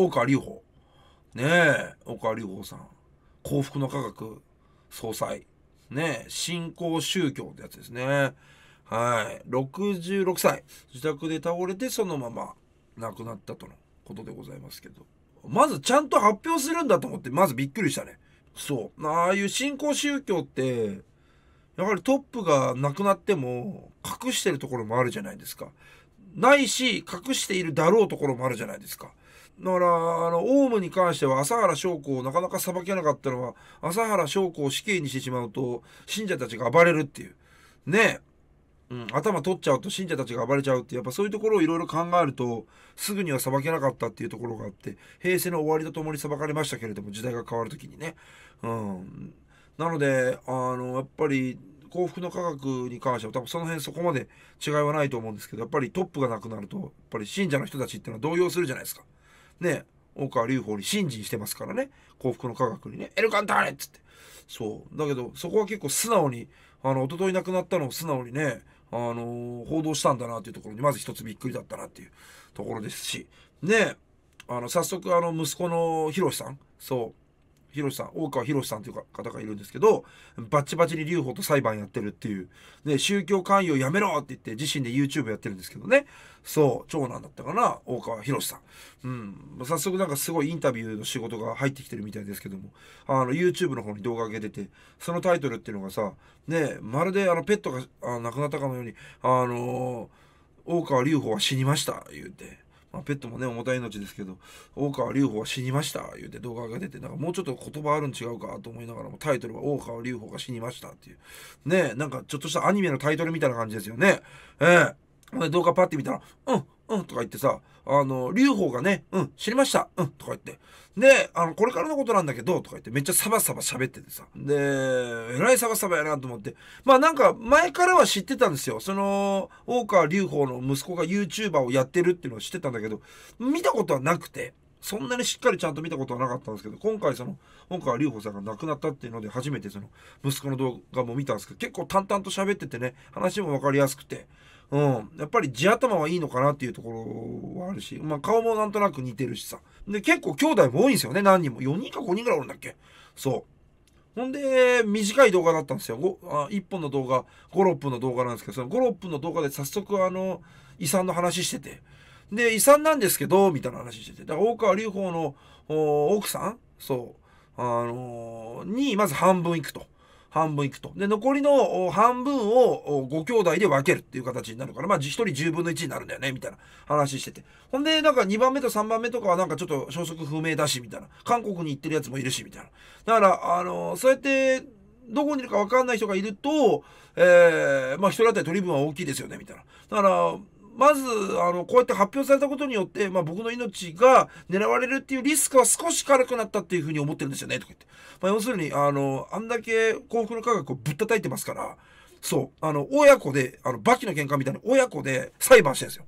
大川隆法。ねえ、大川隆法さん。幸福の科学総裁。ねえ、新興宗教ってやつですね。はい。66歳。自宅で倒れてそのまま亡くなったとのことでございますけど。まずちゃんと発表するんだと思って、まずびっくりしたね。そう。ああいう新興宗教って、やはりトップが亡くなっても隠してるところもあるじゃないですか。ないし、隠しているだろうところもあるじゃないですか。だから、あの、オウムに関しては、朝原将子をなかなか裁けなかったのは、朝原将子を死刑にしてしまうと、信者たちが暴れるっていう。ねえ。うん、頭取っちゃうと信者たちが暴れちゃうって、やっぱそういうところをいろいろ考えると、すぐには裁けなかったっていうところがあって、平成の終わりとともに裁かれましたけれども、時代が変わるときにね。うん。なので、あの、やっぱり、幸福の科学に関しては多分その辺そこまで違いはないと思うんですけど、やっぱりトップがなくなると、やっぱり信者の人たちっていうのは動揺するじゃないですか。ね、大川隆法に信心してますからね、幸福の科学にね、エルカンターレっつって。そう。だけど、そこは結構素直に、あの、一昨日亡くなったのを素直にね、あのー、報道したんだなっていうところに、まず一つびっくりだったなっていうところですし、ね、あの、早速、あの、息子のひろしさん、そう、博さん、大川博さんという方がいるんですけど、バチバチに留保と裁判やってるっていう。で、宗教関与やめろって言って自身で YouTube やってるんですけどね。そう、長男だったかな、大川博さん。うん。早速なんかすごいインタビューの仕事が入ってきてるみたいですけども、あの、YouTube の方に動画上げてて、そのタイトルっていうのがさ、ね、まるであの、ペットが亡くなったかのように、あの大川隆法は死にました、言うて。まあ、ペットもね、重たい命ですけど、大川隆法は死にました、言うて動画が出て、なんかもうちょっと言葉あるん違うかと思いながらも、タイトルは大川隆法が死にましたっていう。ねえ、なんかちょっとしたアニメのタイトルみたいな感じですよね。ええー。動画パッて見たら、うん、うん、とか言ってさ、あの、劉邦がね、うん、知りました、うん、とか言って。で、あの、これからのことなんだけど、とか言って、めっちゃサバサバ喋っててさ。で、えらいサバサバやなと思って。まあなんか、前からは知ってたんですよ。その、大川隆法の息子が YouTuber をやってるっていうのを知ってたんだけど、見たことはなくて。そんなにしっかりちゃんと見たことはなかったんですけど、今回その、大川隆法さんが亡くなったっていうので、初めてその、息子の動画も見たんですけど、結構淡々と喋っててね、話も分かりやすくて、うん。やっぱり地頭はいいのかなっていうところはあるし、まあ顔もなんとなく似てるしさ。で、結構兄弟も多いんですよね、何人も。4人か5人ぐらいおるんだっけそう。ほんで、短い動画だったんですよ。あ1本の動画、5、6分の動画なんですけど、その5、6分の動画で早速あの、遺産の話してて。で、遺産なんですけど、みたいな話してて。だから大川隆法の奥さんそう。あのー、に、まず半分行くと。半分いくと。で、残りの半分を5兄弟で分けるっていう形になるから、まあ、1人10分の1になるんだよね、みたいな話してて。ほんで、なんか2番目と3番目とかはなんかちょっと消息不明だし、みたいな。韓国に行ってるやつもいるし、みたいな。だから、あのそうやって、どこにいるか分かんない人がいると、えー、まあ、1人当たり取り分は大きいですよね、みたいな。だから、まず、あの、こうやって発表されたことによって、まあ、僕の命が狙われるっていうリスクは少し軽くなったっていうふうに思ってるんですよね、とか言って。まあ、要するに、あの、あんだけ幸福の科学をぶったたいてますから、そう、あの、親子で、あの、バキの喧嘩みたいな親子で裁判してるんですよ。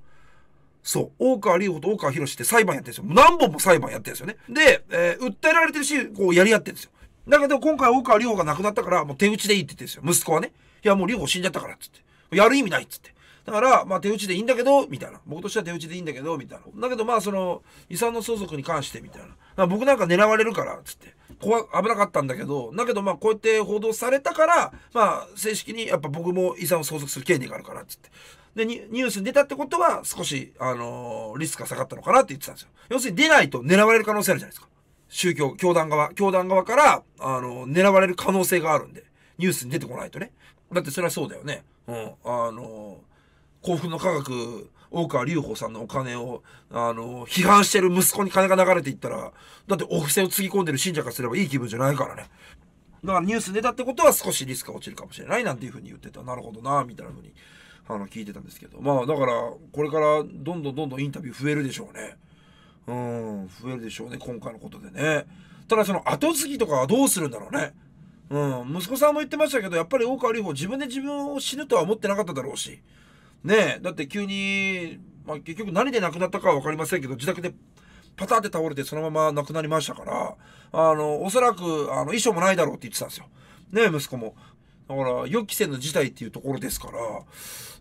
そう。大川隆法と大川博士って裁判やってるんですよ。何本も裁判やってるんですよね。で、えー、訴えられてるし、こうやり合ってるんですよ。だけど今回大川隆法が亡くなったから、もう手打ちでいいって言ってるんですよ。息子はね。いや、もう隆法死んじゃったから、つって。やる意味ない、つって。だから、まあ手打ちでいいんだけど、みたいな。僕としては手打ちでいいんだけど、みたいな。だけどまあその、遺産の相続に関して、みたいな。僕なんか狙われるから、つって。怖、危なかったんだけど、だけどまあこうやって報道されたから、まあ正式にやっぱ僕も遺産を相続する権利があるから、つって。でニ、ニュースに出たってことは、少し、あのー、リスクが下がったのかなって言ってたんですよ。要するに出ないと狙われる可能性あるじゃないですか。宗教、教団側、教団側から、あのー、狙われる可能性があるんで、ニュースに出てこないとね。だってそれはそうだよね。うん、あのー幸福の科学、大川隆法さんのお金を、あの、批判してる息子に金が流れていったら、だってお布施をつぎ込んでる信者からすればいい気分じゃないからね。だからニュース出たってことは少しリスクが落ちるかもしれないなんていうふうに言ってた。なるほどな、みたいなふうに、あの、聞いてたんですけど。まあ、だから、これからどんどんどんどんインタビュー増えるでしょうね。うん、増えるでしょうね、今回のことでね。ただその後継ぎとかはどうするんだろうね。うん、息子さんも言ってましたけど、やっぱり大川隆法自分で自分を死ぬとは思ってなかっただろうし。ねえ、だって急に、まあ、結局何で亡くなったかは分かりませんけど、自宅でパタって倒れてそのまま亡くなりましたから、あの、おそらく、あの、衣装もないだろうって言ってたんですよ。ねえ、息子も。だから、予期せぬ事態っていうところですから、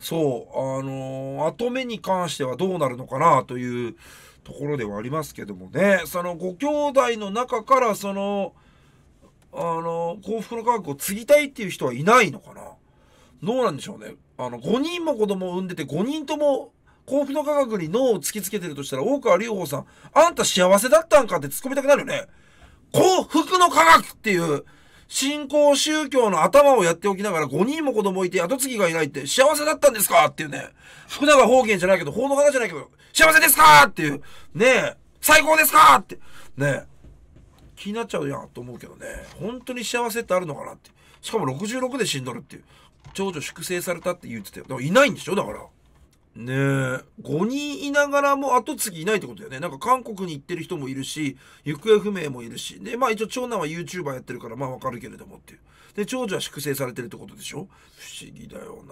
そう、あの、後目に関してはどうなるのかなというところではありますけどもね、そのご兄弟の中から、その、あの、幸福の科学を継ぎたいっていう人はいないのかなどうなんでしょうね。あの、5人も子供を産んでて、5人とも幸福の科学に脳を突きつけてるとしたら、大川隆法さん、あんた幸せだったんかって突っ込みたくなるよね。幸福の科学っていう、信仰宗教の頭をやっておきながら5人も子供いて後継ぎがいないって幸せだったんですかっていうね。福永方言じゃないけど、法の方じゃないけど、幸せですかっていう。ねえ、最高ですかって。ねえ。気になっちゃうやんと思うけどね。本当に幸せってあるのかなって。しかも66で死んどるっていう。長女粛清されたって言ってたよ。いないんでしょだから。ねえ、5人いながらも後継ぎいないってことだよね。なんか韓国に行ってる人もいるし、行方不明もいるし。で、まあ一応長男は YouTuber やってるからまあわかるけれどもっていう。で、長女は粛清されてるってことでしょ不思議だよ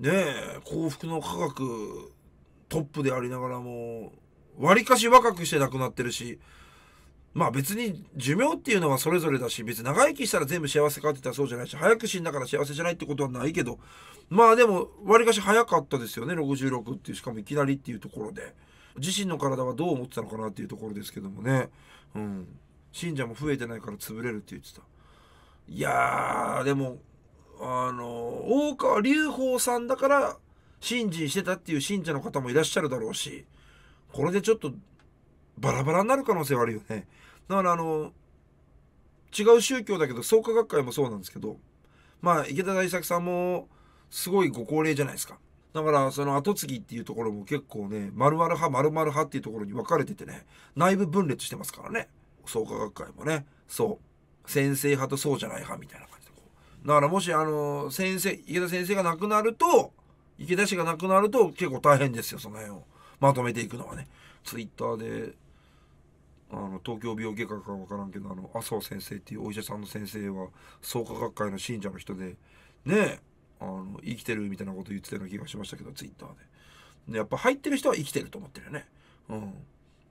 なねえ、幸福の科学トップでありながらも、割かし若くして亡くなってるし、まあ別に寿命っていうのはそれぞれだし、別に長生きしたら全部幸せかって言ったらそうじゃないし、早く死んだから幸せじゃないってことはないけど、まあでも、わりかし早かったですよね、66っていう、しかもいきなりっていうところで。自身の体はどう思ってたのかなっていうところですけどもね。うん。信者も増えてないから潰れるって言ってた。いやー、でも、あの、大川隆法さんだから、信心してたっていう信者の方もいらっしゃるだろうし、これでちょっとバラバラになる可能性はあるよね。だからあの違う宗教だけど創価学会もそうなんですけどまあ池田大作さんもすごいご高齢じゃないですか。だからその後継ぎっていうところも結構ね丸々派丸々派っていうところに分かれててね内部分裂してますからね創価学会もねそう先生派とそうじゃない派みたいな感じでこうだからもしあの先生池田先生が亡くなると池田氏が亡くなると結構大変ですよその辺をまとめていくのはねツイッターであの東京病外科か分からんけどあの麻生先生っていうお医者さんの先生は創価学会の信者の人でねあの生きてるみたいなこと言ってたような気がしましたけどツイッターででやっぱ入ってる人は生きてると思ってるよね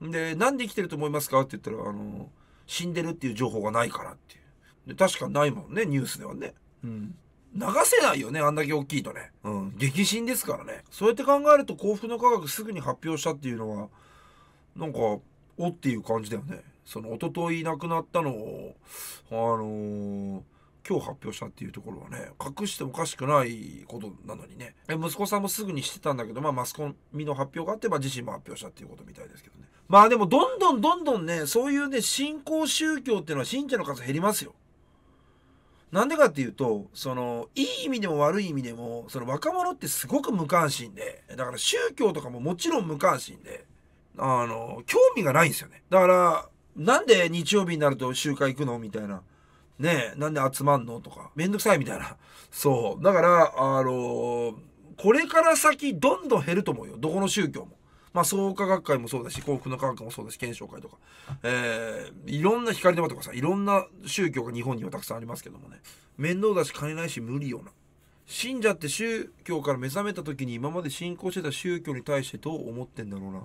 うんでなんで生きてると思いますかって言ったらあの死んでるっていう情報がないからっていうで確かないもんねニュースではねうん流せないよね、あんだけ大きいとね。うん。激震ですからね。そうやって考えると幸福の科学すぐに発表したっていうのは、なんか、おっていう感じだよねその一昨日亡くなったのをあのー、今日発表したっていうところはね隠しておかしくないことなのにね息子さんもすぐにしてたんだけど、まあ、マスコミの発表があって、まあ、自身も発表したっていうことみたいですけどねまあでもどんどんどんどんねそういうね信仰宗教っていうのは信者の数減りますよなんでかっていうと、その、いい意味でも悪い意味でも、その若者ってすごく無関心で、だから宗教とかももちろん無関心で、あの、興味がないんですよね。だから、なんで日曜日になると集会行くのみたいな。ねえ、なんで集まんのとか。めんどくさいみたいな。そう。だから、あのこれから先どんどん減ると思うよ。どこの宗教も。まあ、創価学会もそうだし、幸福の科学もそうだし、検証会とか。えー、いろんな光の場とかさ、いろんな宗教が日本にはたくさんありますけどもね。面倒だし、金ないし、無理よな。信者って宗教から目覚めた時に今まで信仰してた宗教に対してどう思ってんだろうな。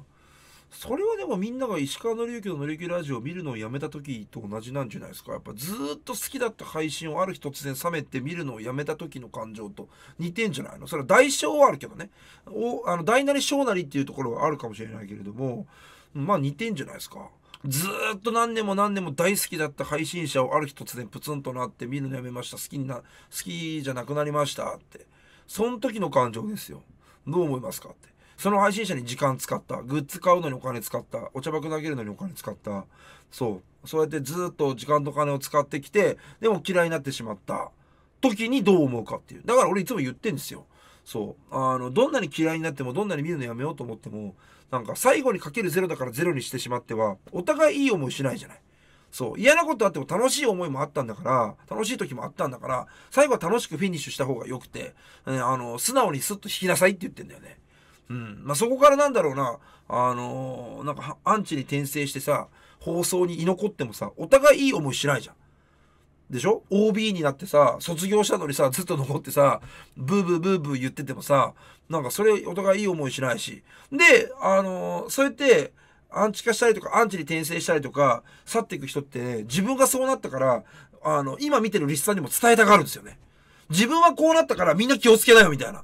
それはでもみんなが石川紀之の「のりゆきラジオ」を見るのをやめた時と同じなんじゃないですかやっぱずっと好きだった配信をある日突然冷めて見るのをやめた時の感情と似てんじゃないのそれは代償はあるけどねおあの大なり小なりっていうところはあるかもしれないけれどもまあ似てんじゃないですか。ずっと何年も何年も大好きだった配信者をある日突然プツンとなって見るのやめました好きにな好きじゃなくなりましたってその時の感情ですよどう思いますかってその配信者に時間使った、グッズ買うのにお金使った、お茶爆投げるのにお金使った、そう、そうやってずっと時間と金を使ってきて、でも嫌いになってしまった時にどう思うかっていう。だから俺いつも言ってんですよ。そう。あの、どんなに嫌いになっても、どんなに見るのやめようと思っても、なんか最後にかけるゼロだからゼロにしてしまっては、お互いいい思いしないじゃない。そう。嫌なことあっても楽しい思いもあったんだから、楽しい時もあったんだから、最後は楽しくフィニッシュした方が良くて、ね、あの、素直にスッと引きなさいって言ってんだよね。うんまあ、そこからなんだろうな、あのー、なんかアンチに転生してさ、放送に居残ってもさ、お互いいい思いしないじゃん。でしょ ?OB になってさ、卒業したのにさ、ずっと残ってさ、ブーブーブーブー言っててもさ、なんかそれお互いいい思いしないし。で、あのー、そうやって、アンチ化したりとか、アンチに転生したりとか、去っていく人って、ね、自分がそうなったから、あの、今見てるリスさんにも伝えたがるんですよね。自分はこうなったからみんな気をつけなよみたいな。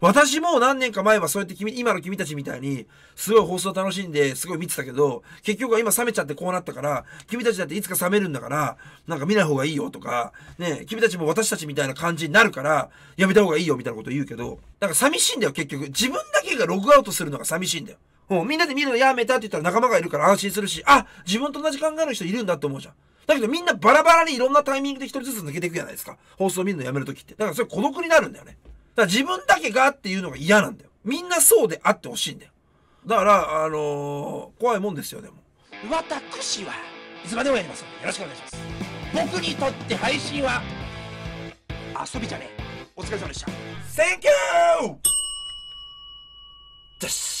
私も何年か前はそうやって君、今の君たちみたいに、すごい放送楽しんで、すごい見てたけど、結局は今冷めちゃってこうなったから、君たちだっていつか冷めるんだから、なんか見ない方がいいよとか、ね、君たちも私たちみたいな感じになるから、やめた方がいいよみたいなこと言うけど、なんか寂しいんだよ、結局。自分だけがログアウトするのが寂しいんだよ。もうみんなで見るのやめたって言ったら仲間がいるから安心するし、あ、自分と同じ考えの人いるんだって思うじゃん。だけどみんなバラバラにいろんなタイミングで一人ずつ抜けていくじゃないですか。放送見るのやめるときって。だからそれ孤独になるんだよね。だから自分だけがっていうのが嫌なんだよ。みんなそうであってほしいんだよ。だから、あのー、怖いもんですよ、でも。私はいつまでもやりますので、よろしくお願いします。僕にとって配信は、遊びじゃねえ。お疲れ様でした。Thank you! です。